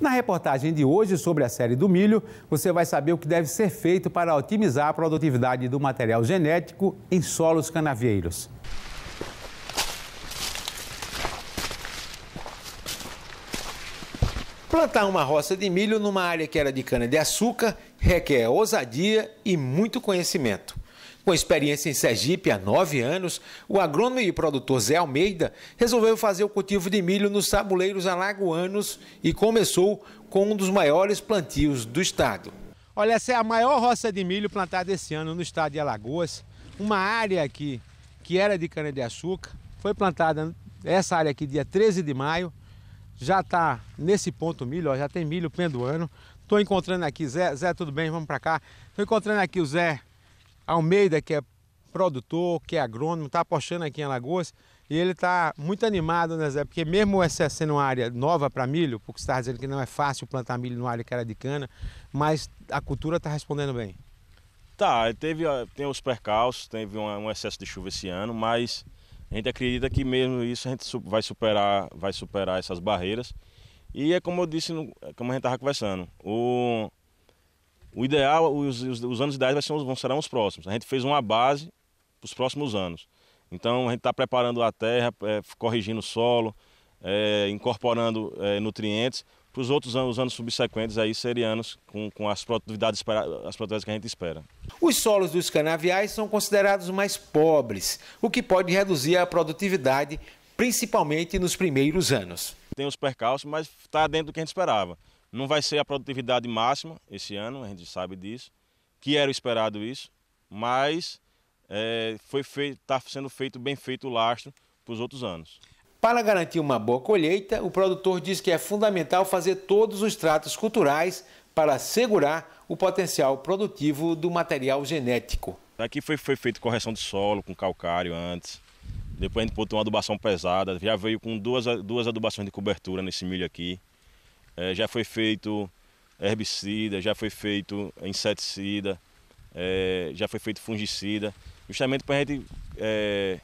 Na reportagem de hoje sobre a série do milho, você vai saber o que deve ser feito para otimizar a produtividade do material genético em solos canavieiros. Plantar uma roça de milho numa área que era de cana-de-açúcar requer ousadia e muito conhecimento. Com experiência em Sergipe há nove anos, o agrônomo e produtor Zé Almeida resolveu fazer o cultivo de milho nos tabuleiros alagoanos e começou com um dos maiores plantios do estado. Olha, essa é a maior roça de milho plantada esse ano no estado de Alagoas. Uma área aqui que era de cana-de-açúcar, foi plantada essa área aqui dia 13 de maio, já está nesse ponto milho, ó, já tem milho pendoando. Estou encontrando aqui, Zé, Zé, tudo bem? Vamos para cá. Estou encontrando aqui o Zé Almeida, que é produtor, que é agrônomo, está apostando aqui em Alagoas. E ele está muito animado, né, Zé? Porque mesmo essa sendo uma área nova para milho, porque você está dizendo que não é fácil plantar milho numa área que era de cana, mas a cultura está respondendo bem. Tá, teve, tem os percalços, teve um, um, excesso de chuva esse ano, mas a gente acredita que mesmo isso a gente vai superar, vai superar essas barreiras. E é como eu disse, no, é como a gente estava conversando, o, o ideal, os, os, os anos ideais ser, vão, serão os próximos. A gente fez uma base para os próximos anos. Então a gente está preparando a terra, é, corrigindo o solo, é, incorporando é, nutrientes. Para os outros anos, os anos subsequentes, aí seriam anos com, com as, produtividades, as produtividades que a gente espera. Os solos dos canaviais são considerados mais pobres, o que pode reduzir a produtividade, principalmente nos primeiros anos. Tem os percalços, mas está dentro do que a gente esperava. Não vai ser a produtividade máxima esse ano, a gente sabe disso, que era o esperado isso, mas é, foi feito, está sendo feito bem feito o lastro para os outros anos. Para garantir uma boa colheita, o produtor diz que é fundamental fazer todos os tratos culturais para assegurar o potencial produtivo do material genético. Aqui foi, foi feito correção de solo com calcário antes, depois a gente botou uma adubação pesada, já veio com duas, duas adubações de cobertura nesse milho aqui. É, já foi feito herbicida, já foi feito inseticida, é, já foi feito fungicida, justamente para a gente é,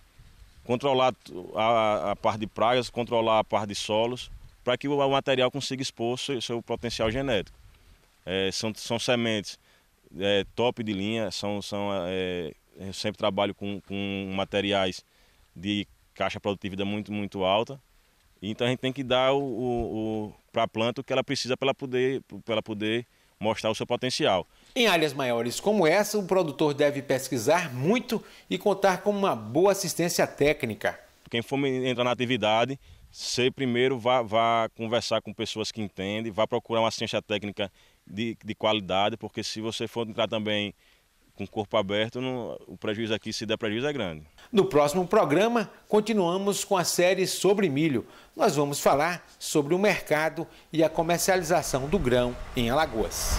controlar a, a, parte de pragas, controlar a parte de solos, para que o, material consiga expor seu, seu potencial genético. É, são, são sementes é, top de linha, são, são, é, eu sempre trabalho com, com materiais de caixa produtiva muito, muito alta, então a gente tem que dar o, o, o para a planta o que ela precisa para ela poder, pra ela poder mostrar o seu potencial. Em áreas maiores como essa, o produtor deve pesquisar muito e contar com uma boa assistência técnica. Quem for entrar na atividade, você primeiro vá, vá conversar com pessoas que entendem, vá procurar uma assistência técnica de, de qualidade, porque se você for entrar também com o corpo aberto, o prejuízo aqui, se der prejuízo, é grande. No próximo programa, continuamos com a série sobre milho. Nós vamos falar sobre o mercado e a comercialização do grão em Alagoas.